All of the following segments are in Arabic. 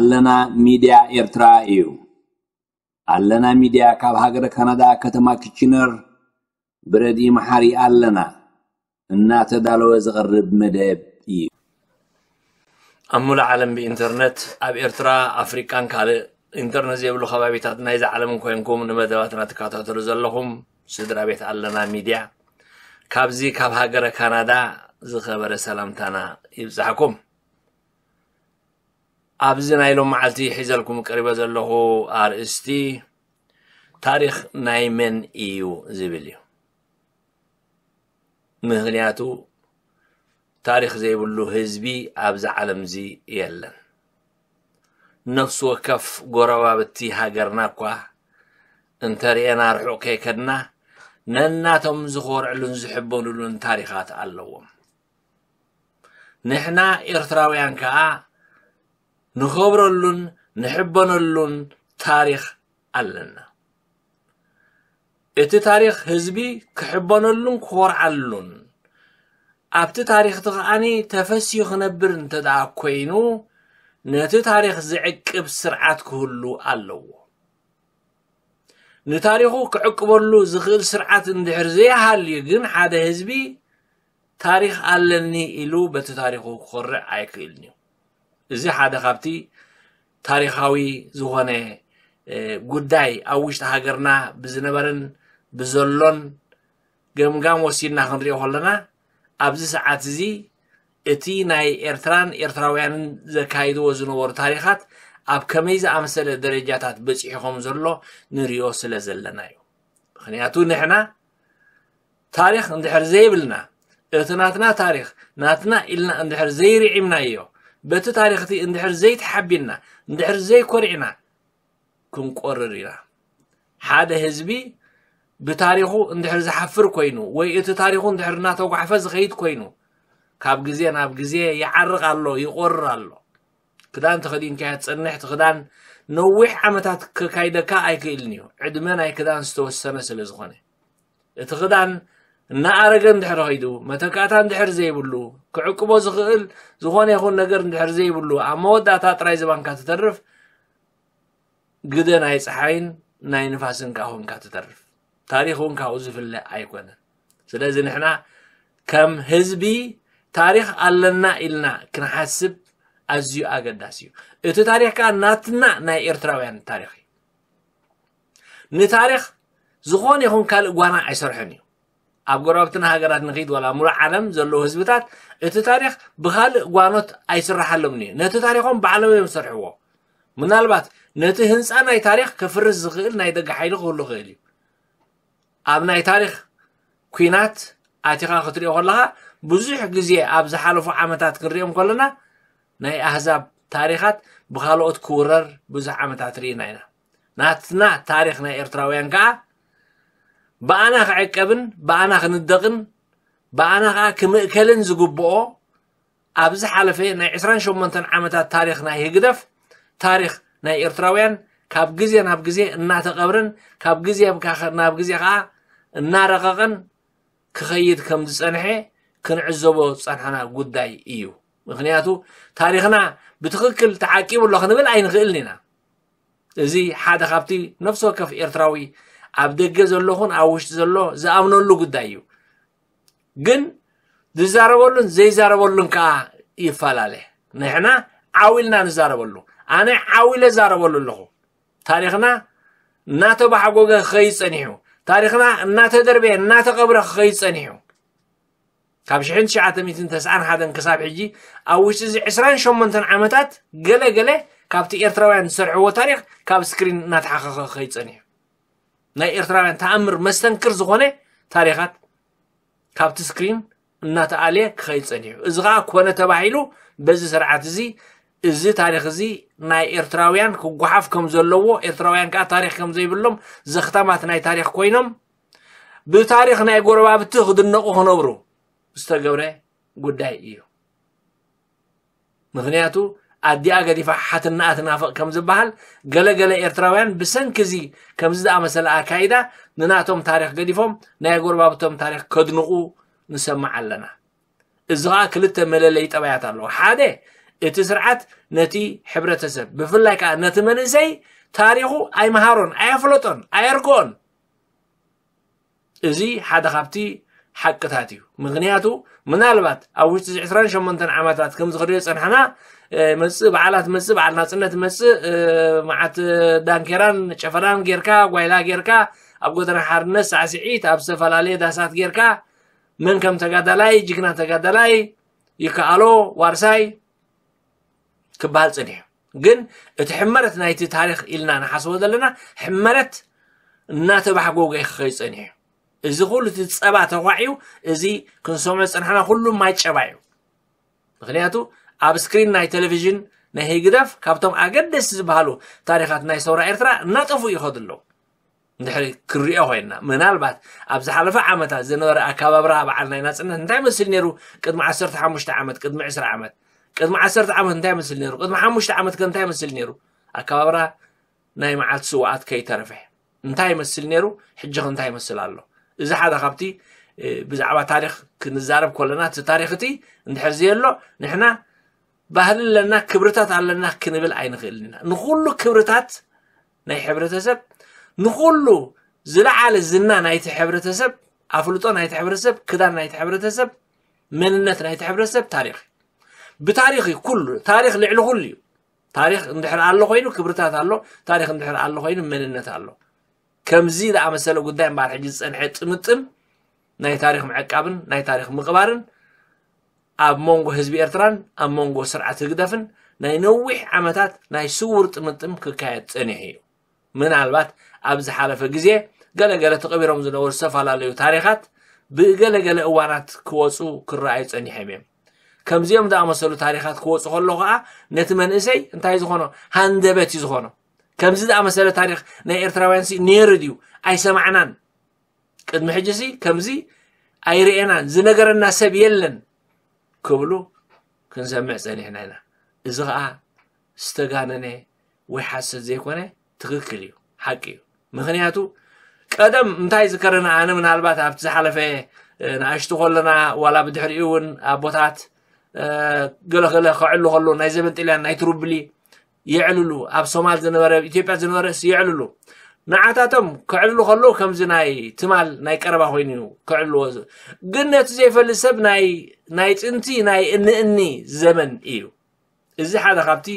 አለና ሚዲያ ኤርትራ እዩ አለና ሚዲያ ካብ ሃገረ ካናዳ ከተማ ኪችነር ብረዲ መሓሪ ኣለና እናተዳለወ ዝቐርብ መደብ እዩ ኣብ ሙሉእ ዓለም ብኢንተርነት ኣብ ኤርትራ ኣፍሪቃን ካልእ ኢንተርነት ዘይብሉ ከባቢታት ናይዚ ዓለምን ኮይንኩም ንመደባትና ትከታተሉ ዘለኹም ስድራ ቤት ኣለና ሚድያ ካብዚ ካብ ሃገረ ካናዳ ዝኸበረ ሰላምታና ይብዛሕኩም ኣብዚ ናይ ሎም መዓልቲ ሒዘልኩም ቀሪበ ዘለኹ ኣርእስቲ ታሪክ ናይ መን እዩ ዝብል እዩ ምክንያቱ ታሪክ ዘይብሉ ህዝቢ ኣብዚ ዓለም እዚ የለን ነፍሲ ወከፍ ጎረባብቲ ሃገርና እኳ እንተርእየና ርሑቕ ከይከድና ነናቶም ዝኮርዕሉን ዝሕበኑሉን ታሪካት ኣለዎም ንሕና ኤርትራውያን ከዓ نخبر اللون نحبن اللون تاريخ علنا اتي تاريخ هزبي كحبن اللون كور علون ابتي تاريخ تغاني تفسيخ نبر انت دعا كوينو نتي تاريخ زعك بسرعات كهلو اللو نتاريخو كعقب اللو زغل سرعات اندحر زيها اللي يقن حادة هزبي تاريخ علني إلو بتي تاريخو كور عايق إلنيو እዚ ሓደ ካብቲ ታሪካዊ ዝኮነ ጉዳይ ኣብ ውሽጢ ሃገርና ብዝነበርን ብዘሎን ገምጋም ወሲድና ክንሪኦ ከለና ኣብዚ ሰዓት እዚ እቲ ናይ ኤርትራን ኤርትራውያንን ዘካይድዎ ዝነበሩ ታሪኻት ኣብ ከመይ ዝኣመሰለ ደረጃታት ብፅሒኹም ዘሎ ንሪዮ ስለ ዘለና እዩ ምክንያቱ ንሕና ታሪክ እንድሕር ዘይብልና እቲ ናትና ታሪክ ናትና ኢልና እንድሕር ዘይርዒምና እዮ በቲ ታሪክቲ እንድሕር ዘይተሓቢልና እንድሕር ዘይኮርዕና ክንቆርር ኢና ሓደ ህዝቢ ብታሪኹ እንድሕር ዝሓፍር ኮይኑ ወይ እቲ ታሪኹ እንድሕር እናተጓሕፈ ዝኸይድ ኮይኑ ካብ ግዜ ናብ ግዜ ይዓርቕ ኣሎ ይቆርር ኣሎ ክዳን ተኸዲንካያ ትፀንሕ እቲ ክዳን ነዊሕ ዓመታት ክካይደካ ኣይክእልን እዩ ዕድመ ናይ ክዳን ዝተወሰነ ስለ ዝኾነ እቲ ክዳን እናዓረገ እንድሕሪ ኸይዱ መተካእታ እንድሕር ዘይብሉ ክዕቅቦ ዝኽእል ዝኾነ ይኹን ነገር እንድሕር ዘይብሉ ኣብ መወዳእታ ጥራይ ዝባንካ ትተርፍ ግደ ናይ ፀሓይን ናይ ንፋስን ካ ኾንካ ትተርፍ ታሪክ እውን ካብኡ ዝፍለ ኣይኮነን ስለዚ ንሕና ከም ህዝቢ ታሪክ ኣለና ኢልና ክንሓስብ ኣዝዩ ኣገዳሲ እዩ እቲ ታሪክ ከዓ ናትና ናይ ኤርትራውያን ታሪክ እዩ ንታሪክ ዝኾነ ይኹን ካልእ ጓና ኣይሰርሖን እዩ ኣብ ጎራብትና ሃገራት ንክድ ዋላ ሙሉእ ዓለም ዘለዉ ህዝብታት እቲ ታሪክ ብካልእ ጓኖት ኣይስራሓሎምን እዩ ነቲ ታሪኮም ባዕሎም እዮም ዝሰርሕዎ ምናልባት ነቲ ህንፃ ናይ ታሪክ ከፍርስ ዝኽእል ናይ ደገ ሓይሊ ክህሉ ክእል እዩ ኣብ ናይ ታሪክ ኩናት ኣቲኻ ክትሪኦ ከለካ ብዙሕ ግዜ ኣብ ዝሓለፉ ዓመታት ክንሪኦም ከለና ናይ ኣህዛብ ታሪካት ብካልኦት ክውረር ብዙሕ ዓመታት ርኢና ኢና ናትና ታሪክ ናይ ኤርትራውያን ከዓ بانا عقبن بانا ندقن بأناخ كمئكلن زقبقو أبز حالفه ناي عسران شو منتن عمتات تاريخ ناي هقدف تاريخ ناي إرتراويان كاب قزي ناب قزي ناتا قبرن كاب قزي ناب قزي خا نارقاقن كخييد كم دسانحي كن عزوبو سانحنا قداي إيو مخنياتو تاريخنا بتخكل تعاكيب اللوخنبل أي نغيل لنا زي حادة خابتي نفسه كف إرتراوي ኣብ ደገ ዘለኹን ኣብ ውሽጢ ዘሎ ዝኣምነሉ ጉዳይ እዩ ግን ዝዛረበሉን ዘይዛረበሉን ከዓ ይፈላለየ ንሕና ዓዊልና ንዛረበሉ ኣነ ዓዊለ ዛረበሉ ኣለኹ ታሪክና እናተባሓጎገ ክኸይድ ፀኒሑ ታሪክና እናተደርበየ እናተቐብረ ክኸይድ ፀኒሑ ካብ 991 ክሳብ ሕጂ ኣብ ውሽጢ እዚ 28 ዓመታት ገለገለ ካብቲ ኤርትራውያን ዝሰርሕዎ ታሪክ ካብ ስክሪን እናተሓኸኸ ክኸይድ ፀኒሑ ናይ ኤርትራውያን ተኣምር መስተንክር ዝኾነ ታሪኻት ካብቲ ስክሪን እናተኣልየ ክኸይድ ፀኒሑ እዚ ከዓ ኮነ ተባሂሉ በዚ ስርዓት እዚ እዚ ታሪክ እዚ ናይ ኤርትራውያን ክጓሓፍ ከም ዘለዎ ኤርትራውያን ከዓ ታሪክ ከም ዘይብሎም ዘኽተማት ናይ ታሪክ ኮይኖም ብታሪክ ናይ ጎረባብቲ ክድነቑ ክነብሩ ዝተገብረ ጉዳይ እዩ ምክንያቱ ኣዲኣ ገዲፋ ሓትና ትናፍቕ ከም ዝበሃል ገለገለ ኤርትራውያን ብሰንኪ ከምዚ ዝኣመሰለ ኣካይዳ ንናቶም ታሪክ ገዲፎም ናይ ጎርባብቶም ታሪክ ከድንቑ ንሰምዕ ኣለና እዚ ከዓ ክልተ መለለይ ጠባያት ኣለዎ ሓደ እቲ ስርዓት ነቲ ሕብረተሰብ ብፍላይ ከዓ ነቲ መንእሰይ ታሪኹ ኣይመሃሮን ኣየፍለጦን ኣየርግኦን እዚ ሓደ ካብቲ ሓቅታት እዩ ምክንያቱ ምናልባት ኣብ ውሽጢ 28 ዓመታት ከም ዝኸደዮ ፀንሐና መፅእ በዓላት መፅእ በዓል ናፅነት መፅእ መዓት ዳንኬራን ጨፈራን ጌርካ ጓይላ ጌርካ ኣብ ጎደና ሓርነት ሳዕስዒት ኣብ ዝተፈላለየ ዳሳት ጌርካ መን ከም ተጋዳላይ ጅግና ተጋዳላይ ይከኣሎ ዋርሳይ ክበሃል ፅኒሕ ግን እቲ ሕመረት ናይቲ ታሪክ ኢልና ንሓስቦ ዘለና ሕመረት እናተባሕጎጎ ይክኸይ ፀኒሕ እዩ እዚ ኩሉ እቲ ፀባ ተኳዒዩ እዚ ክንሰምዖ ዝፅንሐና ኩሉ ማይ ጨባ እዩ ምክንያቱ ኣብ ስክሪን ናይ ቴሌቭዥን ናይ ህግዳፍ ካብቶም ኣገደስቲ ዝበሃሉ ታሪካት ናይ ሰብራ ኤርትራ እናጠፉ ይኸዱ ኣለዉ እንድሕሪ ክሪኦ ኮይና ምናልባት ኣብ ዝሓለፈ ዓመታት ዝነበረ ኣከባብራ በዓል ናይ ናፅነት እንታይ መስል ነይሩ ቅድሚ 15 ዓመት ቅድሚ 20 ዓመት ቅድሚ 10 ዓመት እንታይ መስል ነይሩ ቅድሚ 5 ዓመት ከ እንታይ መስል ነይሩ ኣከባብራ ናይ መዓልቲ ስዋኣት ከይተረፈ እንታይ መስል ነይሩ ሕጂ ከ እንታይ መስል ኣሎ እዚ ሓደ ካብቲ ብዛዕባ ታሪክ ክንዛረብ ከለና እቲ ታሪክ እቲ እንድሕዚ ኣሎ ንሕና ባህሊ ኣለና ክብርታት ኣለና ክንብል ኣይንኽእልን ኢና ንኩሉ ክብርታት ናይ ሕብረተሰብ ንኩሉ ዝለዓለ ዝና ናይቲ ሕብረተሰብ ኣፍልጦ ናይቲ ሕብረተሰብ ክዳን ናይቲ ሕብረተሰብ መንነት ናይቲ ሕብረተሰብ ታሪክ ብታሪክ እዩ ኩሉ ታሪክ ልዕሊ ኩሉ እዩ ታሪክ እንድሕር ኣሎ ኮይኑ ክብርታት ኣሎ ታሪክ እንድሕር ኣሎ ኮይኑ መንነት ኣሎ كمزي ذا مسألة قدام بعد حجز أن حيت متم ناي تاريخ مع ناي تاريخ مقبرن أب مونغو حزب إيرتران أب مونغو سرعة قدافن ناي نوح عمتات ناي سور متم ككايت هي من عالبات أبز حالة في جزية قال قال تقبل رمز الأول سفه على ليو تاريخات بقال قال أوانات كواسو كرائد أني حميم كم زيهم دا مسألة تاريخات كواسو خلوها نتمنى إزاي انتهى زخانه هندبة تزخانه كمزي دا مسألة تاريخ ناي إرتراوين سي ديو أي سمعنان قد محجسي كمزي أي رئينان زنقر الناسب يلن كبلو كنزمع زاني هنانا إزغا استغانني ويحاسة زيكواني تغيكليو حقيو مخنياتو كادم متاي ذكرنا أنا من هالبات أبتزحل في ناشتو خلنا ولا بدحر إيوان أبوتات قلق قلق قلق قلق قلق نايزة بنت የዕልሉ ኣብ ሶማል ዝነበረኢትዮጵያ ዝነበረስ የዕልሉ ንዓታቶም ክዕልሉ ከለዉ ከምዚ ናይ ትማል ናይ ቀረባ ኮይኑእዩ ክዕልልዎ ግን ነቲ ዘይፈልፅ ሰብ ናይ ጥንቲ ናይ እንእኒ ዘመን እዩ እዚ ሓደ ካብቲ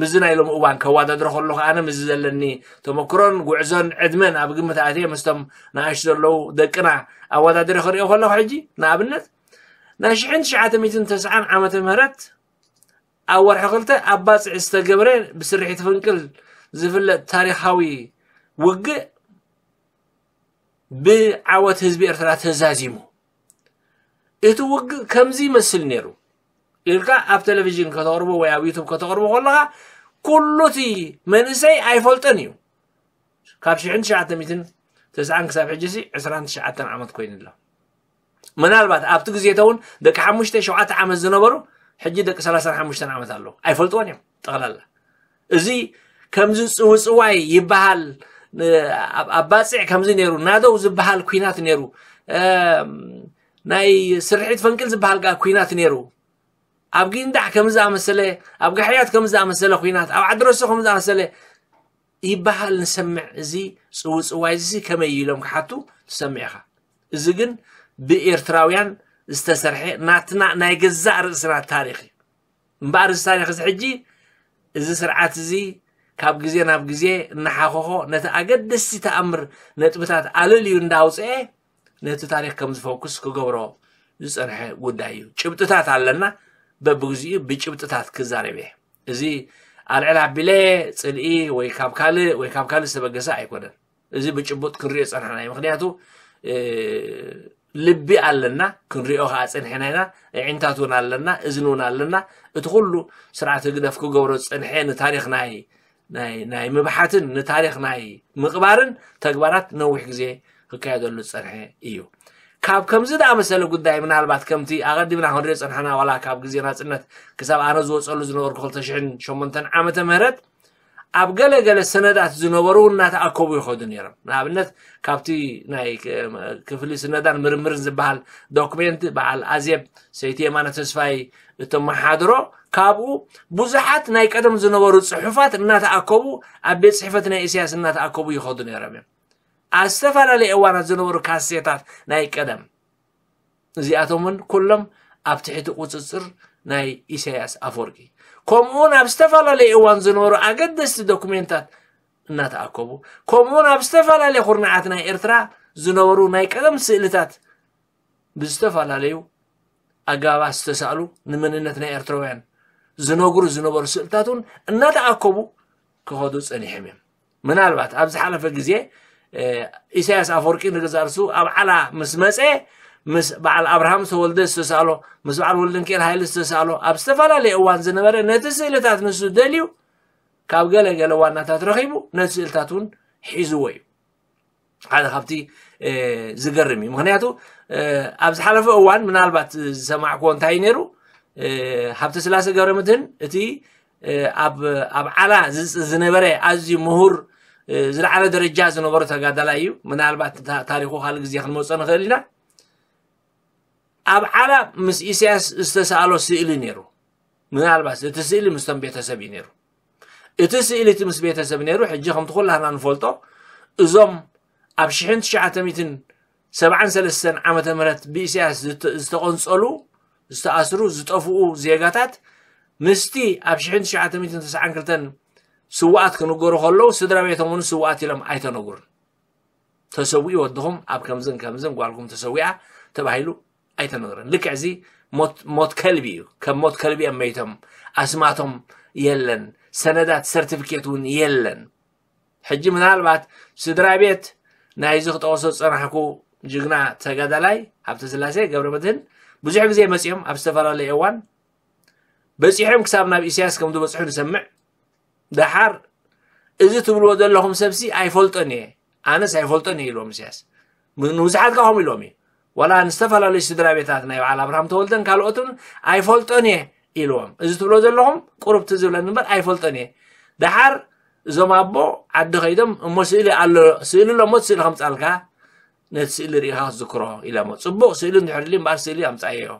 ምዝ ናይሎም እዋን ከዋዳድሪ ከሉ ከኣነ ምዝ ዘለኒ ተመክሮን ጉዕዞን ዕድመን ኣብ ግሚትእትየ ምስቶም ንእይሽ ዘለው ደቅና ኣወዳድሪ ክሪኦ ከለኩ ሕጂ ንኣብነት ናይ ሽት ዓመ ምት ኣብ ወርሒ ክልተ ኣብ ባፅዕ ዝተገብረ ብስርሒት ፍንቅል ዝፍለጥ ታሪካዊ ውግእ ብዓወት ህዝቢ ኤርትራ ተዛዚሙ እቲ ውግእ ከምዚ ይመስል ነይሩ ኢልካ ኣብ ቴሌቭዥን ከተቕርቦ ወይ ኣብ ዩቱብ ከተቕርቦ ከለካ ኩሉ እቲ መንእሰይ ኣይፈልጠን እዩ ካብ 1990 ክሳብ ሕጂ 29 ዓመት ኮይኑ ኣሎ ምናልባት ኣብቲ ግዜተ እውን ደቂ ሓሙሽተ ሸውዓተ ዓመት ዝነበሩ ሕጂ ደቂ 35 ዓመት ኣለዉ ኣይፈልጥዎን እዮም ጠቕላላ እዚ ከምዚ ፅውፅዋይ ይበሃል ኣብ ባፅዕ ከምዚ ነይሩ ናደው ዝበሃል ኩናት ነይሩ ናይ ስርሒት ፈንቅል ዝበሃል ከዓ ኩናት ነይሩ ኣብ ጊንዳዕ ከም ዝኣመሰለ ኣብ ጋሕያት ከም ዝኣመሰለ ኩናት ኣብ ዓድረሶ ከም ዝኣመሰለ ይበሃል ንሰምዕ እዚ ፅውፅዋይ እዚ ከመይ ኢሎም ክሓቱ ትሰሚዕ ኢኻ እዚ ግን ብኤርትራውያን ዝተሰርሐ ናትና ናይ ገዛእ ርእስና ታሪክ እዩ እምበኣር እዚ ታሪክ እዚ ሕጂ እዚ ስርዓት እዚ ካብ ግዜ ናብ ግዜ እናሓኸኾ ነቲ ኣገደስቲ ተኣምር ነጥብታት ኣለልዩ እንዳውፅአ ነቲ ታሪክ ከም ዝፈኩስ ክገብሮ ዝፀንሐ ጉዳይ እዩ ጭብጥታት ኣለና በብግዚኡ ብጭብጥታት ክዛረብ እየ እዚ ኣልዕል ኣቢለ ፅልኢ ወይ ካብ ካልእ ወይ ካብ ካልእ ዝተበገሰ ኣይኮነን እዚ ብጭቡጥ ክንሪኦ ፀንሕና እዩ ምክንያቱ ልቢ ኣለና ክንሪኦ ከዓ ፅንሐናኢና ዒንታት እውን ኣለና እዝን እውን ኣለና እቲ ኩሉ ስርዓት ግደፍ ክገብሮ ፅንሐ ን ናይ ምብሓትን ንታሪክ ናይ ምቕባርን ተግባራት ነዊሕ ግዜ ክካየደሉ ፅንሐ እዩ ካብ ከምዚ ድኣመሰለ ጉዳይ ምናልባት ከምቲ ኣቀዲምና ክንሪኦ ፅንሐና ላ ካብ ግዜ ናፅነት ክሳብ ኣነ ዝወፀሉ ዝነበር 2ሽ8መን ዓመ ምረት ኣብ ገለገለ ሰነዳት ዝነበሩ እናተኣከቡ ይኸዱ ነይሮም ንኣብነት ካብቲ ናይ ክፍሊ ስነዳን ምርምርን ዝበሃል ዶክሜንት በዓል ኣዜብ ሰይቲ የማነ ተስፋይ እተመሓድሮ ካብኡ ብዙሓት ናይ ቀደም ዝነበሩ ፅሑፋት እናተኣከቡ ኣብ ቤት ፅሕፈት ናይ እስያስ እናተኣከቡ ይኸዱ ነይሮም እዮም ኣብ ዝተፈላለዩ እዋናት ዝነበሩ ካሴታት ናይ ቀደም እዚኣቶም እውን ኩሎም ኣብ ትሕቲ ቁፅፅር ናይ ኢሳያስ ኣፈወርቂ ከምኡ ናብ ዝተፈላለየ እዋን ዝነበሩ ኣገደስቲ ዶኩሜንታት እናተኣከቡ ከምኡ ናብ ዝተፈላለየ ኩርናዓት ናይ ኤርትራ ዝነበሩ ናይ ቀደም ስእልታት ብዝተፈላለዩ ኣገባባት ዝተሳእሉ ንመንነት ናይ ኤርትራውያን ዝነግሩ ዝነበሩ ስእልታት እውን እናተኣከቡ ክኸዱ ፀኒሖም እዮም ምናልባት ኣብ ዝሓለፈ ግዜ ኢሳያስ ኣፈወርቂ ንገዛርሱ ኣብ ዓላ ምስ መፀ ምስ በዓል ኣብርሃም ዝተወልደ ዝተሳኣሎ ምስ በዓል ወልደንክኤል ሃይሊ ዝተሳኣሎ ኣብ ዝተፈላለየ እዋን ዝነበረ ነቲ ስእልታት ምስ ደልዩ ካብ ገለገለ ዋናታት ረኺቡ ነቲ ስእልታት እውን ሒዝዎ እዩ ሓደ ካብቲ ዝገርም እዩ ምክንያቱ ኣብ ዝሓለፈ እዋን ምናልባት ዝሰማዕክዎ እንታይ ነይሩ ሃብቲ ስላሴ ገብረምድህን እቲ ኣብ ዓላ ዝነበረ ኣዝዩ ምሁር ዝለዓለ ደረጃ ዝነበሩ ተጋዳላይ እዩ ምናልባት ታሪኩ ካልእ ግዜ ክንመፆ ንኽእል ኢና ኣብ ዓላብ ምስ ኢሳያስ ዝተሰኣሎ ስእሊ ነይሩ ምናልባት እቲ ስእሊ ምስቶም ቤተሰብ እዩ ነይሩ እቲ ስእሊ እቲ ምስ ቤተሰብ ነይሩ ሕጂ ከምቲ ኩላትና ንፈልጦ እዞም ኣብ 1973 ዓመተ ምህረት ብኢሳያስ ዝተቐንፀሉ ዝተኣስሩ ዝጠፍኡ ዜጋታት ምስቲ ኣብ 1992 ስዋኣት ክንገሩ ከለዉ ስድራ ቤቶም እውን ስዋኣት ኢሎም ኣይተነጉርን ተሰዊኡ ወድኹም ኣብ ከምዝን ከምዝን ጓልኩም ተሰዊኣ ተባሂሉ ايتن غرن لك عزي موت موت كلبي كم موت كلبي ام ميتم اسماتهم يلن سندات سيرتيفيكيتون يلن حجي من هالبات سدرا بيت نايزخت اوسوس راحكو جغنا تغادلاي حبت سلاسي قبر مدن بزح زي مسيوم اب سفر لي اوان كسابنا بإسياس كم دو بصحو نسمع دحار إذا تبلو دل لهم سبسي أي فولتوني أنا سأي فولتوني لهم سياس من نوزحات كهم لهمي ولان استفلا لیست درایبیتات نیو علی ابراهام تولدن کالوتون ایفولتونی ایلوم از تو لازم لهم کروب تزولن نمبر ایفولتونی دهار زمابو عده خیدم مسئله آل سئله لامت سئله هم تعلق نت سئله ریها ذکر آه ایلامت صبح سئله نحرلیم بر سئله هم تعیه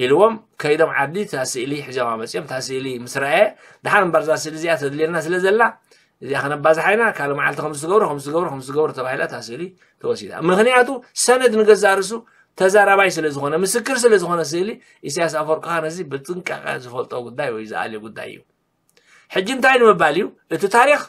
ایلوم کهیدم عادی تا سئله حجام مسیم تا سئله مصرعه دهار نبرد سئله زیاد دلیل نسل زللا ይኸነባዝ ሓይና ካልእ መዓልቲ ከም ዝትገብሮ ከም ዝገብሮ ከም ዝገብሮ ተባሂላ እታ ስእሊ ተወሲዳ ምክንያቱ ሰነድ ንገዛእ ርእሱ ተዛራባይ ስለ ዝኾነ ምስክር ስለ ዝኾነ ስእሊ ኢሳያስ ኣፈርካ ነዚ ብጥንቃቐ ዝፈልጦ ጉዳይ ወይ ዝኣልዮ ጉዳይ እዩ ሕጂ እንታይ ንምባል እዩ እቲ ታሪክ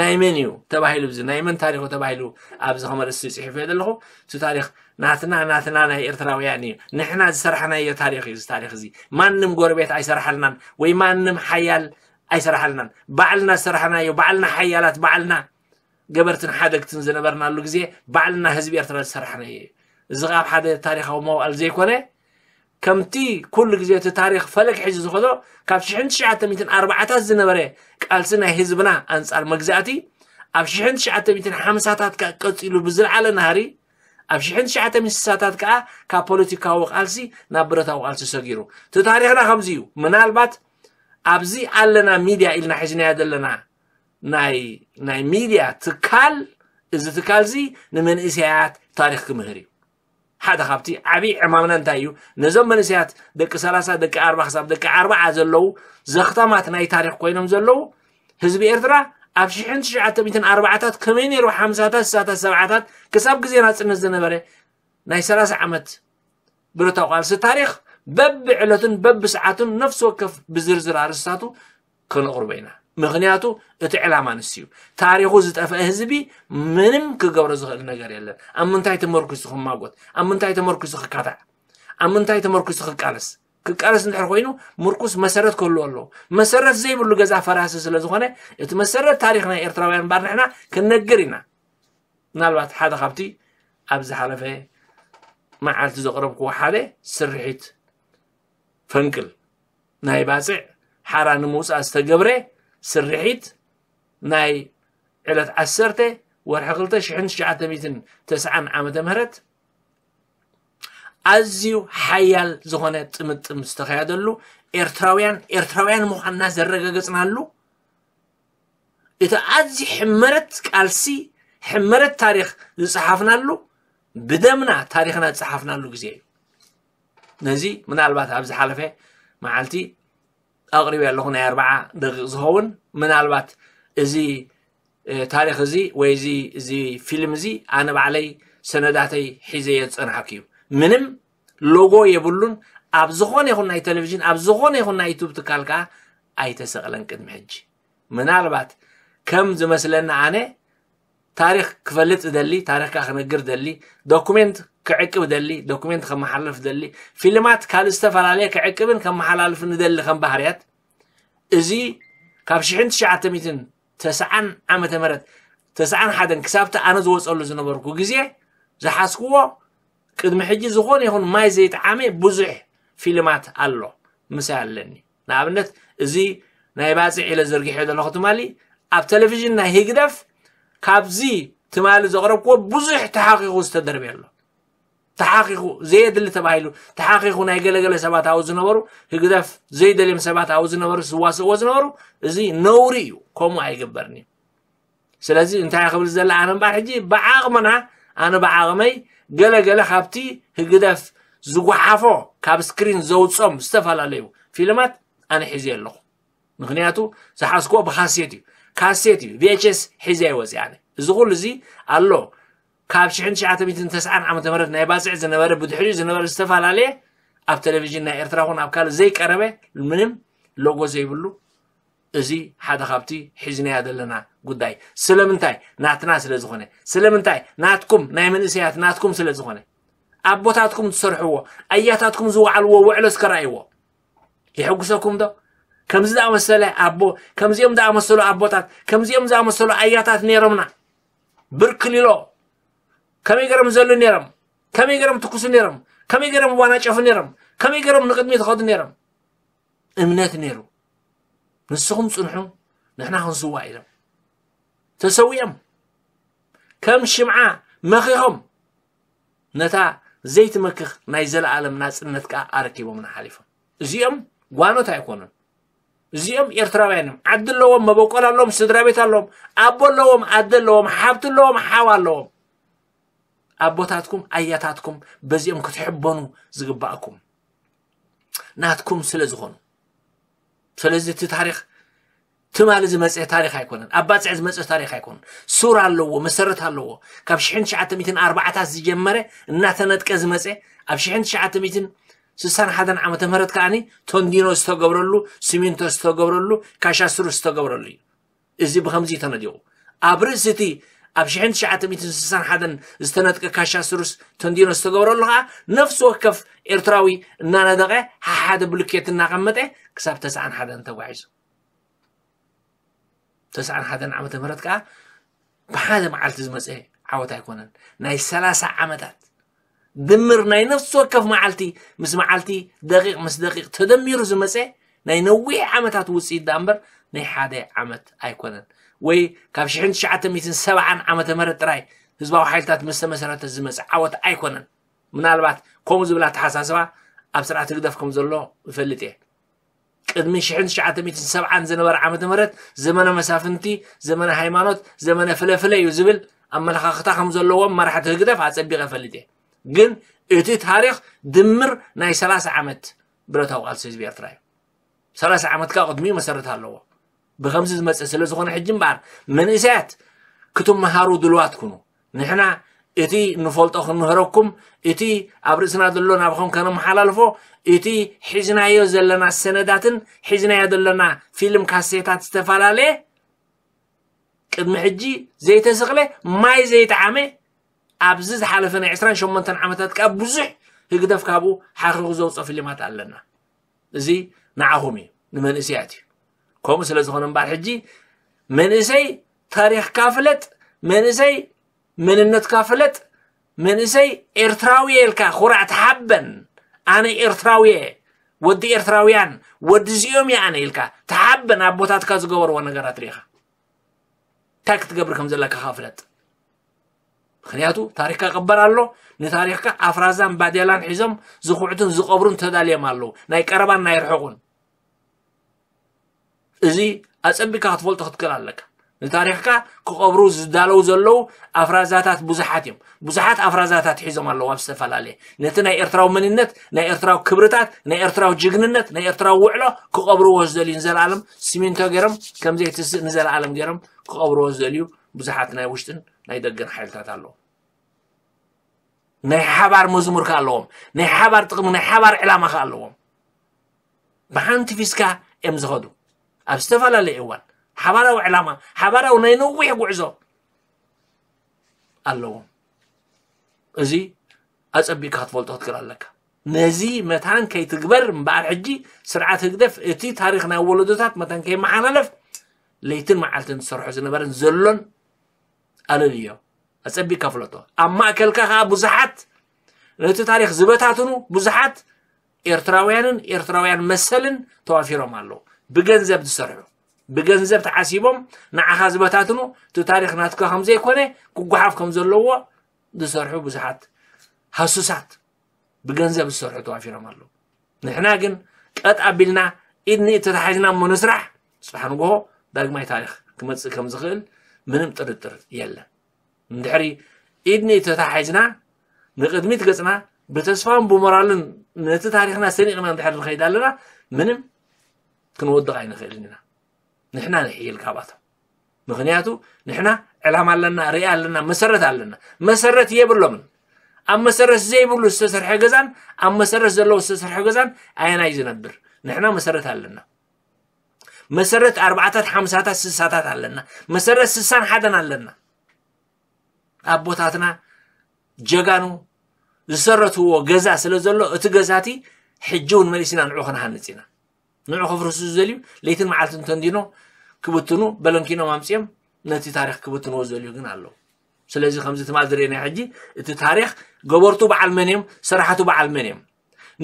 ናይ መን እዩ ተባሂሉ ዚ ናይ መን ታሪክ ተባሂሉ ኣብዚ ከመርእሲ ፅሒፍ ዘለኹ እቲ ታሪክ ናትና ናትና ናይ ኤርትራውያን እዩ ንሕና ዝሰርሐናዮ ታሪክ እዩ እዚ ታሪክ እዚ ማንም ጎረቤት ኣይሰርሓልናን ወይ ማንም ሓያል ኣይስራሓልናን ባዕልና ዝሰራሕናዮ ባዕልና ሓያላት ባዕልና ገበርትን ሓደግትን ዝነበርናሉ ግዜ ባዕልና ህዝቢ ኤርትራ ዝሰራሕናዮ እዩ እዚ ከዓ ኣብ ሓደ ታሪካዊ መዋእል ዘይኮነ ከምቲ ኩሉ ግዜ እቲ ታሪክ ፈለግ ሒዙ ዝኸዶ ካብ 1940ታት ዝነበረ ቃልሲ ናይ ህዝብና ኣንፃር መግዛእቲ ኣብ 1950ታት ከዓ ቀፂሉ ብዝለዓለ ናሃሪ ኣብ 1960ታት ከዓ ካብ ፖለቲካዊ ቃልሲ ናብ ብረታዊ ቃልሲ ሰጊሩ እቲ ታሪክና ከምዚ እዩ ምናልባት ኣብዚ ኣለና ሚድያ ኢልና ሒዝናዮ ዘለና ናይ ናይ ሚድያ ትካል እዚ ትካል እዚ ንመንእሰያት ታሪክ ክምህር እዩ ሓደ ካብቲ ዓብዪ ዕማምና እንታይ እዩ ነዞም መንእሰያት ደቂ 30 ደቂ 40 ክሳብ ደቂ 40 ዘለው ዘኽተማት ናይ ታሪክ ኮይኖም ዘለው ህዝቢ ኤርትራ ኣብ 1904ታት ከመይ ነይሩ 50ታት 60ታት 70ታት ክሳብ ግዜ ናፅነት ዝነበረ ናይ 30 ዓመት ብረታዊ ቃልሲ ታሪክ በብዕለቱን በብሰዓቱን ነፍሲ ወከፍ ብዝርዝር ኣርስታቱ ክነቕርቦ ኢና ምክንያቱ እቲ ዕላማ ንስ እዩ ታሪኹ ዝጠፍአ ህዝቢ ምንም ክገብሮ ዝኽእል ነገር የለን ኣብ ምንታይ ተመርኪሱ ክማጎት ኣብ ምንታይ ተመርኪሱ ክካታዕ ኣብ ምንታይ ተመርኪሱ ክቃለስ ክቃለስ እንድሕር ኮይኑ ምርኩስ መሰረት ክህልዎ ኣለዎ መሰረት ዘይብሉ ገዛ ፈራሲ ስለ ዝኾነ እቲ መሰረት ታሪክ ናይ ኤርትራውያን እምበር ንሕና ክነግር ኢና ምናልባት ሓደ ካብቲ ኣብ ዝሓለፈ መዓልቲ ዘቕረብክዎ ሓደ ስርሒት ፈንቅል ናይ ባፅዕ ሓራ ንምውፃእ ዝተገብረ ስርሒት ናይ ዕለት 1 ወርሒ 2990 ዓመተ ምህረት ኣዝዩ ሓያል ዝኾነ ጥምጥም ዝተኸያደሉ ኤርትራውያን ኤርትራውያን ምዃንና ዘረጋገፅናሉ እቲ ኣዝዩ ሕመረት ቃልሲ ሕመረት ታሪክ ዝፀሓፍናሉ ብደምና ታሪክና ዝፀሓፍናሉ ግዜ እዩ نزي من البات أبز حلفه معلتي أغرب اللغة أربعة دغزهون من البات إزي تاريخ زي ويزي زي فيلم زي أنا بعلي سنداتي حزية أنحكيو منم لوجو يبلون أبزخون يخون ناي تلفزيون أبزخون يخون ناي توب تكالكا أي تسألن كدم حجي من البات كم زي مثلا أنا تاريخ كفلت دلي تاريخ كاخنقر دلي دوكومنت ክዕቅብ ደሊ ዶኩሜንት ከመሓላልፍ ደሊ ፊልማት ካልእ ዝተፈላለየ ክዕቅብን ከመሓላልፍን ደሊ ከም ባህርያት እዚ ካብ 1990 ዓመተ ምህረት 91 ክሳብቲ ኣነ ዝወፀሉ ዝነበርኩ ግዜ ዝሓስክዎ ቅድሚ ሕጂ ዝኾነ ይኹን ማይ ዘይጠዓመ ብዙሕ ፊልማት ኣሎ ምሳይ ኣለኒ ንኣብነት እዚ ናይ ባፅዕ ኢለ ዘርጊሖ ዘለኹ ትማሊ ኣብ ቴሌቭዥን ናይ ህግደፍ ካብዚ ትማሊ ዘቕረብክዎ ብዙሕ ተሓቂቑ ዝተደርብየ ኣሎ ተሓኺኹ ዘየድሊ ተባሂሉ ተሓኺኹ ናይ ገለገለ ሰባት ኣብኡ ዝነበሩ ህግደፍ ዘይደልዮም ሰባት ኣብኡ ዝነበሩ ዝዋስእዎ ዝነበሩ እዚ ነውሪ እዩ ከምኡ ኣይግበርን እዩ ስለዚ እንታይ ክብል ዘላ ኣነ እምበር ሕጂ ብዓቕምና ኣነ ብዓቕመይ ገለገለ ካብቲ ህግደፍ ዝጓሓፎ ካብ ስክሪን ዘውፆም ዝተፈላለዩ ፊልማት ኣነ ሒዘ ኣለኹ ምክንያቱ ዝሓዝክዎ ብካሴት እዩ ካሴት እዩ ቪችስ ሒዘ ይወፅእ ኣነ እዚ ኩሉ እዚ ኣሎ ካብ 999 ዓመተ ምህረት ናይ ባፅዕ ዝነበረ ብድሕሪኡ ዝነበረ ዝተፈላለየ ኣብ ቴሌቭዥን ናይ ኤርትራ ኹን ኣብ ካልእ ዘይቀረበ ምንም ሎጎ ዘይብሉ እዚ ሓደ ካብቲ ሒዝናያ ዘለና ጉዳይ ስለምንታይ ናትና ስለ ዝኾነ ስለምንታይ ናትኩም ናይ መንእሰያት ናትኩም ስለ ዝኾነ ኣቦታትኩም ዝሰርሕዎ ኣያታትኩም ዝዋዕልዎ ውዕሎ ዝከረእይዎ ይሕጉሰኩም ዶ ከምዚ ዝኣመሰለ ኣቦ ከምዚኦም ዝኣመሰሉ ኣቦታት ከምዚኦም ዝኣመሰሉ ኣያታት ነይሮምና ብርክሊሎ كمي قرم زلو نيرم كمي قرم تقص نيرم كمي قرم وانا شاف نيرم كمي قرم نقدمي تخد نيرم امنات نيرو نسخم سنحو نحنا خنزوا عيرم تسويهم كم شمعة مخيهم نتا زيت مكخ نايزل عالم ناس انتك من نحالفهم زيهم ጓኖት ኣይኮኑን زيهم ኤርትራውያንም عدل لهم መበቆል ኣለዎም ስድራ ቤት ኣለዎም ኣቦ ኣለዎም ኣደ ኣለዎም ሓብቲ ኣለዎም ሓው ኣቦታትኩም ኣያታትኩም በዚኦም ክትሕበኑ ዝግባእኩም ናትኩም ስለ ዝኾኑ ስለዚ እቲ ታሪክ ትማሊ ዝመፀ ታሪክ ኣይኮነን ኣብ ባፅዕ ዝመፀ ታሪክ ኣይኮነን ሱር ኣለዎ መሰረት ኣለዎ ካብ 9ሸ4ባዓታት ዝጀመረ እናተነጥቀ ዝመፀ ኣብ 9 ሸ 1961 ዓመተ ምህረት ከዓኒ ቶንዲኖ ዝተገብረሉ ስሚንቶ ዝተገብረሉ ካሻስሩ ዝተገብረሉ እዩ እዚ ብከምዚ ተነዲቑ ኣብ ርእሲ እቲ ኣብ 1961 ዝተነጥቀካ ሻስሩስ ተንዲኖ ዝተገብረሉ ከዓ ነፍሲ ወከፍ ኤርትራዊ እናነደቐ ሓደ ብልኬት እናቐመጠ ክሳብ 91 ተጓዒዙ 91 ዓመተ ምህረት ከዓ ብሓደ መዓልቲ ዝመፀ ዓወት ኣይኮነን ናይ 30 ዓመታት ድምር ናይ ነፍሲ ወከፍ መዓልቲ ምስ መዓልቲ ደቂቕ ምስ ደቂቕ ተደሚሩ ዝመፀ ናይ ነዊሕ ዓመታት ውፅኢት ዳ እምበር ናይ ሓደ ዓመት ኣይኮነን ወይ ካብ 970 ዓመተ ምህረት ጥራይ ህዝባዊ ሓይልታት ምስ ተመሰረተ ዝመፅእ ዓወት ኣይኮነን ምናልባት ከምኡ ዝብላ ተሓሳስባ ኣብ ስርዓት ህግደፍ ከም ዘሎ ይፈልጥ እየ ቅድሚ 970 ዝነበረ ዓመተ ምህረት ዘመነ መሳፍንቲ ዘመነ ሃይማኖት ዘመነ ፍለፍለ እዩ ዝብል ኣመለኻኽታ ከም ዘለዎም መራሕቲ ህግደፍ ኣፀቢቐ ፈልጥ እየ ግን እቲ ታሪክ ድምር ናይ 30 ዓመት ብረታዊ ቃልሲ ህዝቢ ኤርትራ እዩ 30 ዓመት ካ ቅድሚኡ መሰረት ኣለዎ بخمس زمت سلسلة زخون حج مبار من إسات كتم مهارو دلوات كنو نحنا إتي نفولت أخر نهركم إتي أبرسنا دلونا بخون كان محلال فو إتي حجنا يوزلنا السنة داتن حجنا يدلنا فيلم كاسيتات استفالة ليه قدم حجي زيت سقلي ماي زيت عامي أبزز حالفنا عسران شو منتن عمتات كابوزح هكذا فكابو حاخر غزوصة فيلمات ألنا زي نعهمي نمن إسياتي ከምኡ ስለ ዝኾነ እምበር ሕጂ መንእሰይ ታሪክካ ፍለጥ መንእሰይ መንነትካ ፍለጥ መንእሰይ ኤርትራዊ ኢልካ ኩራዕ ትሓበን ኣነ ኤርትራዊ ወዲ ኤርትራውያን ወዲ እዚኦም እየ ኣነ ኢልካ ትሓበን ኣቦታትካ ዝገበርዎ ነገራት ሪኢኻ እንታይ ክትገብር ከም ዘለካ ካ ፍለጥ ምክንያቱ ታሪክካ ቅበር ኣሎ ንታሪክካ ኣፍራዛን ባዴላን ሒዞም ዝኩዕቱን ዝቐብሩን ተዳልዮም ኣለዉ ናይ ቀረባን ናይ ርሑቑን እዚ ኣፀቢካ ክትፈልጦ ክትክእል ኣለካ ንታሪክካ ክቐብሩ ዝዳለው ዘለው ኣፍራዛታት ብዙሓት እዮም ብዙሓት ኣፍራዛታት ሒዞም ኣለዉ ኣብ ዝተፈላለየ ነቲ ናይ ኤርትራዊ መንነት ናይ ኤርትራዊ ክብርታት ናይ ኤርትራዊ ጅግንነት ናይ ኤርትራዊ ውዕሎ ክቐብርዎ ዝደልዩ ንዘለኣለም ስሚንቶ ገይሮም ከምዘይትስእ ንዘለኣለም ገይሮም ክቐብርዎ ዝደልዩ ብዙሓት ናይ ውሽጥን ናይ ደገን ሓይልታት ኣለዉ ናይ ሓባር መዝሙርካ ኣለዎም ናይ ሓባር ጥቕሚ ናይ ሓባር ዕላማካ ኣለዎም ብሓንቲ ፊስካ እዮም ዝኸዱ ኣብ ዝተፈላለየ እዋን ሓባራዊ ዕላማ ሓባራዊ ናይ ነዊሕ ጉዕዞ ኣለዎም እዚ ኣፀቢካ ክትፈልጦ ክትክእል ኣለካ ነዚ መታን ከይትግበር እምበኣር ሕጂ ስርዓት ህግደፍ እቲ ታሪክ ናይ ወለዶታት መታን ከይመሓላለፍ ለይትን መዓልትን ዝሰርሖ ዝነበረን ዘሎን ኣለል እዮ ኣፀቢካ ፍለጦ ኣብ ማእከልካ ከዓ ብዙሓት ነቲ ታሪክ ዝበታትኑ ብዙሓት ኤርትራውያንን ኤርትራውያን መሰልን ተዋፊሮም ኣለዉ بجنزب تسرعوا بجنزب تعسيبهم نعخاز بتاتنو تتاريخ ناتكو خمزي كوني كوغحاف كمزلوا تسرعوا بزحات حسوسات بجنزب تسرعو توافيرهم الله نحنا جن قد قبلنا إدني تتحاجنا منسرح سبحان الله داق ماي تاريخ كمتس كم زخل منم تردر يلا ندحري إدني تتحاجنا نقدمي تقصنا بتسفان بمرالن نتتاريخنا سنقنا ندحر الخيدالنا منم ክንወድቕ ኣይንኽእልን ኢና ንሕና ንሕይል ካባቶም ምክንያቱ ንሕና ዕላማ ኣለና ርኢ ኣለና መሰረት ኣለና መሰረት የብሎምን ኣብ መሰረት ዘይብሉ ዝተሰርሐ ገዛን ኣብ መሰረት ዘለዎ ዝተሰርሐ ገዛን ኣየናይ ዝነብር ንሕና መሰረት ኣለና መሰረት ኣርባዕታት ሓምሳታት ስሳታት ኣለና መሰረት ስሳን ሓደን ኣለና ኣብ ቦታትና ጀጋኑ ዝሰረትዎ ገዛ ስለ ዘሎ እቲ ገዛቲ ሕጂ እውን መሊስና ንዑ ክንሃንፅ ኢና ንዑ ክፍርሱ ዝደልዩ ለይትን መዓልቲ እንተንዲኖ ክብትኑ በለንኪኖም ኣምፅኦም ነቲ ታሪክ ክብትንዎ ዝደልዩ ግን ኣለዉ ስለዚ ከምዚ ትማል ዝርእየናይ ሕጂ እቲ ታሪክ ገበርቱ በዓል መን እዮም ስራሕቱ በዓል መን እዮም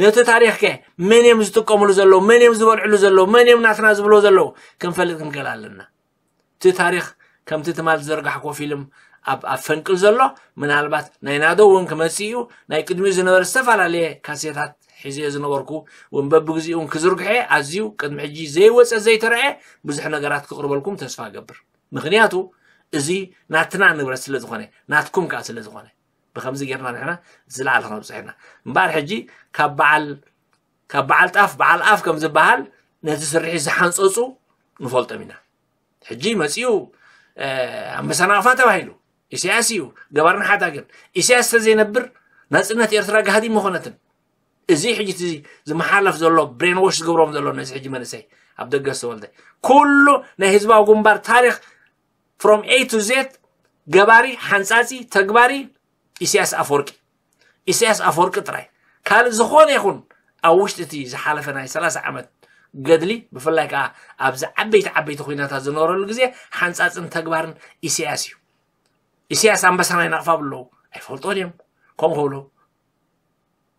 ነቲ ታሪክ ከ መን እዮም ዝጥቀምሉ ዘለዉ መን እዮም ዝበልዕሉ ዘለዉ መን እዮም ናትና ዝብልዎ ዘለዉ ክንፈልጥ ክንክእል ኣለና እቲ ታሪክ ከምቲ ትማል ዝዘርጋሕ ኮፍ ኢሉም ኣብ ፈንቅል ዘሎ ምናልባት ናይ ናዶ እውን ክመፅ እዩ ናይ ቅድሚኡ ዝነበረ ዝተፈላለየ ካሴታት حزي زنبركو ونباب بغزي ونكزرق حي عزيو قد محجي زي وسع زي ترعي بزحنا قرات كقرب لكم تسفا قبر مغنياتو ازي ناتنا نبرا سلزخاني ناتكم كا سلزخاني بخمزي قرنا نحنا زلال خنا بصحنا مبار حجي كبعل كبعل تاف بعل اف كم زبعل نتس الرحي زحان صوصو نفولت منا حجي مسيو اما آه سنعفات بحيلو اسياسيو قبرنا حتاقر اسياس تزي نبر ناس انت ارتراق هذه مخونتن እዚ ሕጂ እቲ ዝመሓለፍ ዘሎ ብሬንዎሽ ዝገብሮም ዘሎ ነዚ ሕጂ መንእሰይ ኣብ ደገ ዝተወልደ ኩሉ ናይ ህዝባዊ ጉንባር ታሪክ ፍሮም ኤ ቱ ዜት ገባሪ ሓንፃፂ ተግባሪ ኢሳያስ ኣፈወርቂ ኢሳያስ ኣፈወርቂ ጥራይ ካልእ ዝኾነ ይኹን ኣብ ውሽጢ እቲ ዝሓለፈ ናይ 30 ዓመት ገድሊ ብፍላይ ከዓ ኣብዚ ዓበይቲ ዓበይቲ ኩነታት ዝነበረሉ ግዜ ሓንፃፅን ተግባርን ኢሳያስ እዩ ኢሳያስ ኣንበሳ ናይ ናቕፋ ብለዉ ኣይፈልጦን እዮም ከምኡ ክብሉ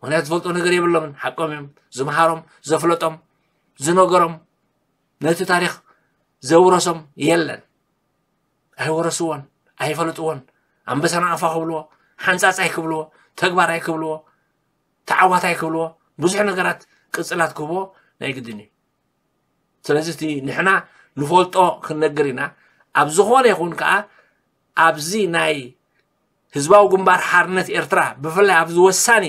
ምክንያቱ ዝፈልጦ ነገር የብሎምን ሓቆም እዮም ዝመሃሮም ዘፍለጦም ዝነገሮም ነቲ ታሪክ ዘውረሶም የለን ኣይወረስዎን ኣይፈልጥዎን ኣንበሳና ኣፋ ክብልዎ ሓንፃፅ ኣይክብልዎ ተግባር ኣይክብልዎ ተዓዋት ኣይክብልዎ ብዙሕ ነገራት ቅፅላት ክህቦ ናይ ግድን እዩ ስለዚ እቲ ንሕና ንፈልጦ ክንነግር ኢና ኣብ ዝኾነ ይኹን ከዓ ኣብዚ ናይ ህዝባዊ ግንባር ሓርነት ኤርትራ ብፍላይ ኣብዚ ወሳኒ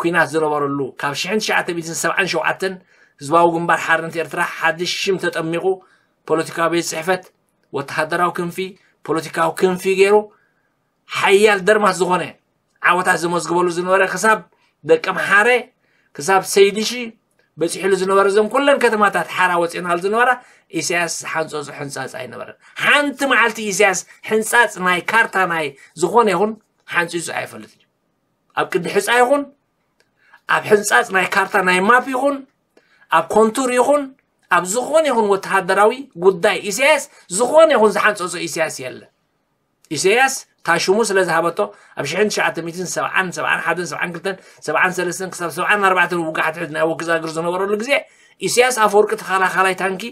ኩናት ዝነበረሉ ካብ 1977 ህዝባዊ ግንባር ሓርነት ኤርትራ ሓድሽ ሽም ተጠሚቑ ፖለቲካዊ ቤት ፅሕፈት ወተሃደራዊ ክንፊ ፖለቲካዊ ክንፊ ገይሩ ሓያል ደርማት ዝኾነ ዓወታት ዝመዝግበሉ ዝነበረ ክሳብ ደቂ ምሓረ ክሳብ ሰይድሺ በፂሕሉ ዝነበረ እዞም ኩለን ከተማታት ሓራ ወፂናሉ ዝነበራ ኢሳያስ ሓንፀፁ ሕንፃፅ ኣይነበረን ሓንቲ መዓልቲ ኢሳያስ ሕንፃፅ ናይ ካርታ ናይ ዝኾነ ይኹን ሓንፂፁ ኣይፈልጥን እዩ ኣብ ቅዲ ሕፃ ይኹን ኣብ ሕንፃፅ ናይ ካርታ ናይ ማፕ ይኹን ኣብ ኮንቱር ይኹን ኣብ ዝኾነ ይኹን ወተሃደራዊ ጉዳይ ኢሳያስ ዝኾነ ይኹን ዝሓንፀፆ ኢሳያስ የለን ኢሳያስ ታሽሙ ስለ ዝሃበቶ ኣብ 1971 ክሳብ 74 ውጋሓት ሕድ ናይ ወግዛግር ዝነበረሉ ግዜ ኢሳያስ ኣፈወርቂ ተኸላኸላይ ታንኪ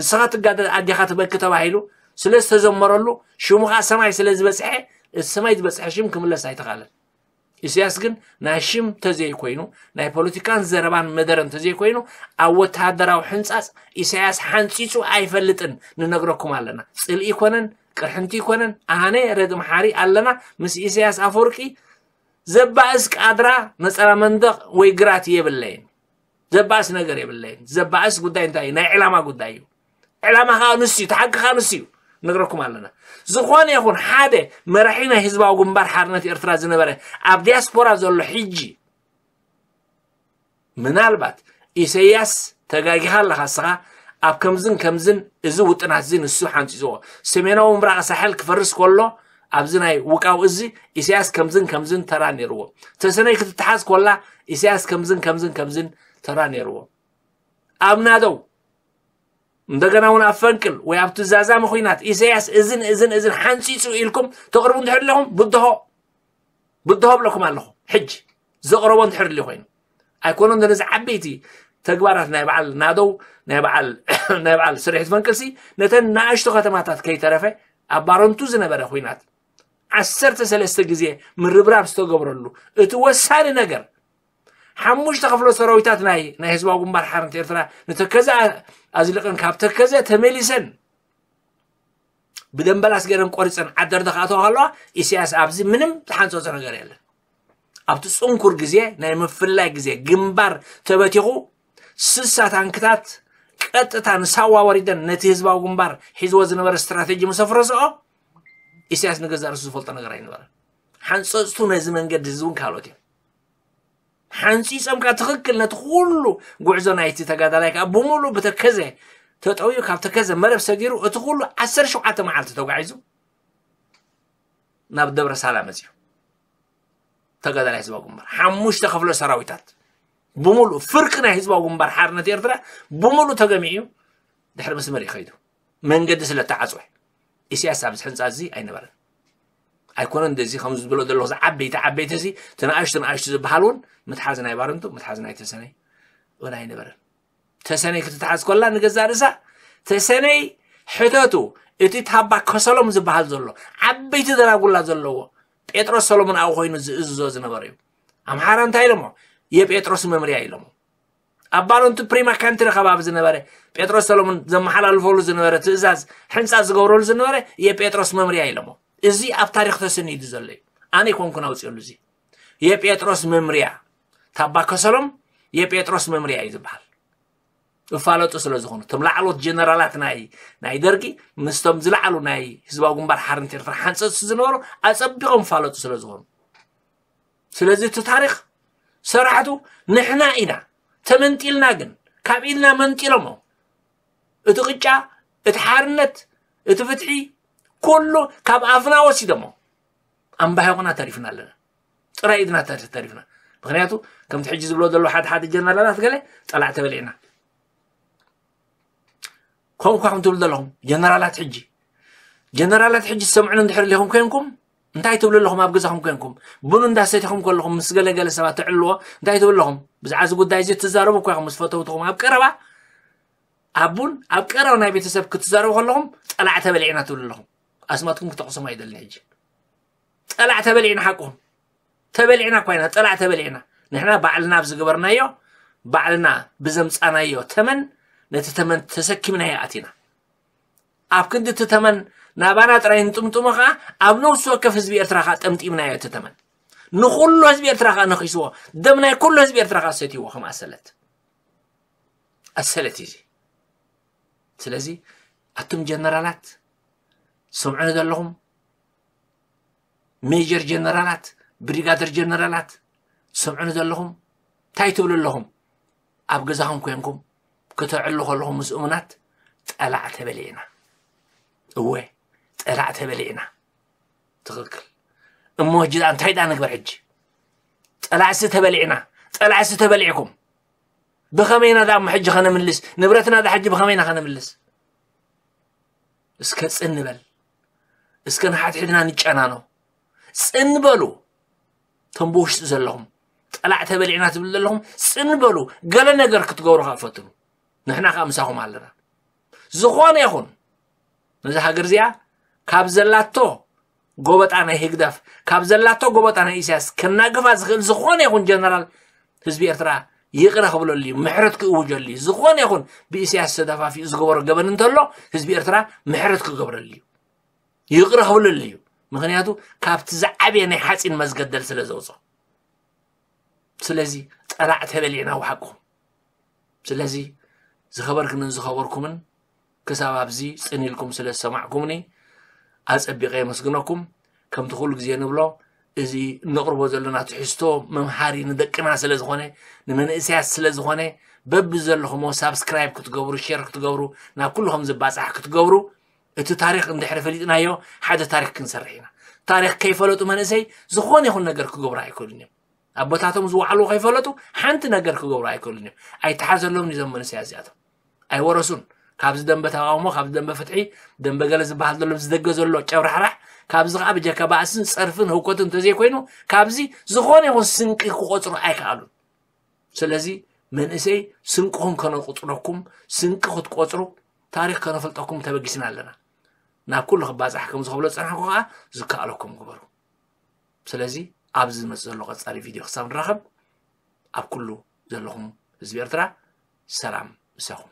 ንስኻ ትጋደል ኣዴኻ ትበኪ ተባሂሉ ስለ ዝተዘመረሉ ሽሙ ከዓ ሰማይ ስለ ዝበፅሐ እቲ ሰማይ ዝበፅሐ ሽም ክምለስ ኣይተኻእለን እስያስ ግን ናይ ሽም ተዘይ ኮይኑ ናይ ፖለቲካን ዘረባን መደረ እንተዘይ ኮይኑ ኣብ ወተሃደራዊ ሕንፃፅ እሳያስ ሓንፂፁ ኣይፈልጥን ንነግረኩም ኣለና ፅልኢ ኮነን ቅርሕንቲ ይኮነን ኣነ ረድ መሓሪ ኣለና ምስ እሳያስ ኣፈወርቂ ዘባእስ ቃድራ ነፀላ መንደቕ ወይ ግራት የብለይን ዘባእስ ነገር የብለይን ዘባእስ ጉዳይ እንታይ እዩ ናይ ዕላማ ጉዳይ እዩ ዕላማ ከዓ ንስ እዩ ተሓቂ ከዓ ንስ እዩ ነግረኩም ኣለና ዝኾነ ይኹን ሓደ መራሒ ናይ ህዝባዊ ግንባር ሓርነት ኤርትራ ዝነበረ ኣብ ዲያስፖራ ዘሎ ሕጂ ምናልባት ኢሰያስ ተጋጊኻ ኣለኻ ስኻ ኣብ ከምዝን ከምዝን እዚ ውጥናት እዚ ንሱ ሓንፂፅዎ ሰሜናዊ ምብራቕ ሳሕል ክፈርስ ከሎ ኣብዚ ናይ ውቃው እዚ ኢሳያስ ከምዝን ከምዝን ተራ ነይርዎ ተሰነይ ክትትሓዝ ኮላ ኢሳያስ ከምዝን ከምዝን ከምዝን ተራ ነይርዎ ኣብ ናደው እንደገና እውን ኣፈንቅል ወይ ኣብ ትዛዛ መኮይናት ኢሳያስ እዝን እዝን እዝን ሓንሲሱ ኢልኩም ተቕርቡ እንድሕር ኣለኹም ብድሆ ብድሆ ብለኩም ኣለኹ ሕጂ ዘቕረቦ እንድሕር ድልዩ ኮይኑ ኣይኮኑ እንደነዚ ዓበይቲ ተግባራት ናይ በዓል ናደው ናይ በዓል ስርሒት ፈንቅልሲ ነተን ንኣሽቶ ከተማታት ከይተረፈ ኣብ ባረንቱ ዝነበረ ኩናት ዓሰርተ ሰለስተ ግዜ ምርብራብ ዝተገብረሉ እቲ ወሳኒ ነገር ሓሙሽተ ክፍሎ ሰራዊታት ናይ ህዝባዊ ጉንባር ሓርነት ኤርትራ ንተከዘ ኣዝልቕን ካብ ተከዘ ተመሊሰን ብደንበላስ ገረን ቆሪፀን ዓደርተ ተካእተዋ ከለዋ እስያስ ኣብዚ ምንም ዝሓንፀፆ ነገር የለን ኣብቲ ፅንኩር ግዜ ናይ ምፍላይ ግዜ ግንባር ተበቲኹ ስሳ ታንክታት ቀጥታ ንሳዋ ወሪደን ነቲ ህዝባዊ ጉንባር ሒዝዎ ዝነበረ እስትራቴጂ ምስ እስያስ ንገዛርሱ ዝፈልጦ ነገር ኣይነበረን ሓንፀፅቱ ነዚ መንገዲ እዚ እውን ካልኦት እዮም حنسي سمكا تخكل نتخولو قوعزونا يتي تقادا لايك أبومولو بتكزي تتعويو كاب تكزي مرف ساقيرو اتخولو عسر شو عطا معالتي توقع عيزو ناب دبرا سلام ازيو تقادا لا هزبا قمبر حموش تخفلو سراويتات بومولو فرقنا هزبا قمبر حارنا تيرترا بومولو تقاميو دحر مسمري خيدو من قدس لتعاصوح اسياسا بس حنس ازي اي نبارن ኣይኮነ እንደዚ ከምዝብሎ ዘለኹ ዓበይቲ ዓበይቲ እዚ ተናእሽቱ ናእሽቱ ዝበሃል እውን ምትሓዝ ናይ ባርንቱ ምትሓዝ ናይ ተሰነይ እውን ኣይነበረን ተሰነይ ክትትሓዝ ኮላ ንገዛ ርእሳ ተሰነይ ሕተቱ እቲ ታባ ከሰሎም ዝበሃል ዘሎ ዓበይቲ ደናጉላ ዘለዎ ጴጥሮስ ሰሎሞን ኣብኡ ኮይኑ ዝእዝዞ ዝነበረ እዩ ኣምሓራ እንታይ ኢሎሞ የጴጥሮስ መምርያ ኢሎሞ ኣብ ባሮንቱ ፕሪማ ካንትሪ ከባቢ ዝነበረ ጴጥሮስ ሰሎሞን ዘመሓላልፈሉ ዝነበረ ትእዛዝ ሕንፃ ዝገብረሉ ዝነበረ የጴጥሮስ መምርያ ኢሎሞ እዚ ኣብ ታሪክ ተሰኒዱ ዘሎ እዩ ኣነ ይኮንኩን ኣውፅኡሉ እዚ የጴጥሮስ መምርያ ታባከሰሎም የጴጥሮስ መምርያ እዩ ዝበሃል እፋለጡ ስለ ዝኾኑ እቶም ላዕሎት ጀነራላት ናይ ደርጊ ምስቶም ዝላዕሉ ናይ ህዝባዊ ግንባር ሓርነት ኤርትራ ሓንፀት ዝነበሩ ኣፀቢቖም እፋለጡ ስለ ዝኾኑ ስለዚ እቲ ታሪክ ስራሕቱ ንሕና ኢና ተመንጢልና ግን ካብ ኢልና መንጢሎሞ እቲ ቅጫ እቲ ሓርነት እቲ ፍትሒ كله كاب أفنا وسيدهم أم بهاكنا تعرفنا لنا رأيتنا تعرفنا بغنياتو كم تحجز بلود الله حد حد جنر لنا فقال طلع تبلينا كم كم تقول لهم جنر لا تحجي جنر لا تحجي سمعنا ندحر لهم كينكم نتاي تقول لهم أبغزهم كينكم بدون داسيتهم كلهم مسجلة جلسة بتعلوه نتاي تقول لهم بس عز بود دايزي تزارو بكوهم مسفتو تقوم أبكره أبون أبكره ونبي تسب كتزارو كلهم طلع تبلينا تقول لهم اسماتكم كتقسم ايد الحج طلع تبلعنا حقهم تبلعنا كوينا طلع تبلعنا نحنا بعلنا بزقبرنا يو بعلنا بزمصانا يو تمن نتتمن تسكمنا يا اتينا اب كنت تتمن نابانا ترين تمتمخا اب نو سو كف حزب ارترا خا تمتيمنا يا تتمن نخلو حزب ارترا خا نخيسو دمنا كل حزب ارترا خا سيتيو خما سلت السلت يجي سلازي اتم جنرالات ሰምዑን ዘለኹም ሜጀር ጀነራላት ብሪጋደር ጀነራላት ሰምዑን ዘለኹም እንታይ ትብሉ ኣለኹም ኣብ ገዛኹም ኮንኩም ክተዕሉ ከለኹም ምስ እሙናት ጠላዕ ተበሊዕና እወ ጠላዕ ተበሊዕና ትኽክል እሞ ሕጂ እንታይ ዳ ንግበር ሕጂ ጠላዕሲ ተበሊዕና ጠላዕሲ ተበሊዕኩም ብኸመይና ዳ ሕጂ ከነምልስ ንብረትና ዳ ሕጂ ብኸመይና ከነምልስ እስከ ፅን ንበል እስከ ንሓትሕድና ንጨናኖ ፅንበሉ እቶም ብውሽጢ ዘለኹም ጠላዕ ተበሊዕና ትብል ዘለኹም ፅንበሉ ገለ ነገር ክትገብሩ ካ ፈትኑ ንሕና ከዓ ምሳኹም ኣለና ዝኾነ ይኹን ነዚ ሃገር እዚኣ ካብ ዘላቶ ጎበጣ ናይ ህግዳፍ ካብ ዘላቶ ጎበጣ ናይ ኢሳያስ ከናግፋ ዝኽእል ዝኾነ ይኹን ጀነራል ህዝቢ ኤርትራ ይቕረ ክብለሉ እዩ ምሕረት ክእውጀሉ እዩ ዝኾነ ይኹን ብእስያስ ተዳፋፊኡ ዝገበሮ ገበን እንተሎ ህዝቢ ኤርትራ ምሕረት ክገብረሉ እዩ يقرأ يقرهولل ليو مغنياتو كابت زعبين حاسين مزقد دل سلزوزو سلزي تقلعت هذلينا وحقو سلزي زخبركنن زخبركمن كسابابزي سنيلكم سلس سمعكمني أز أبيغي مسقنكم كم تخولك زيان بلو إزي نقربو زلنا تحستو ممحاري ندكنا سلزغوني نمن إسياس سلزغوني ببزر لكمو سابسكرايب كتقورو شير كتقورو نا كلهم زباس أح كتقورو እቲ ታሪክ እንድሕር ፈሊጥናዮ ሓደ ታሪክ ክንሰርሕ ኢና ታሪክ ከይፈለጡ መነሰይ ዝኾነ ይኹን ነገር ክገብሩ ኣይክእሉን እዮም ኣቦታቶም ዝዋዕሉ ከይፈለጡ ሓንቲ ነገር ክገብሩ ኣይክእሉን እዮም ኣይተሓዘሎም ዞም መነሰያ እዚኣቶም ኣይወረሱን ካብዚ ደንበ ተቃውሞ ካብዚ ደንበ ፍትሒ ደንበ ገለ ዝበሃል ዘሎ ዝደገ ዘሎ ጨብራሕራሕ ካብዚ ከዓ ብጀካ ባእስን ፀርፍን ህውከትን እንተዘይኮይኑ ካብዚ ዝኾነ ይኹን ስንቂ ክቆፅሩ ኣይከኣሉን ስለዚ መንእሰይ ስንቅኹም ከነቁፅረኩም ስንቂ ክትቆፅሩ ታሪክ ከነፈልጠኩም ተበጊስና ኣለና ናብ ኩሉ ክባፅሕ ከም ዝኸብሎ ፀናሕኩ ከዓ ዝከኣለኩም ግበሩ ስለዚ ኣብዚ ዝመፅ ዘሎ ቀፃሊ ቪድዮ ክሳብ ንራኸብ ኣብ ኩሉ ዘለኹም ህዝቢ ኤርትራ ሰላም እሳኹም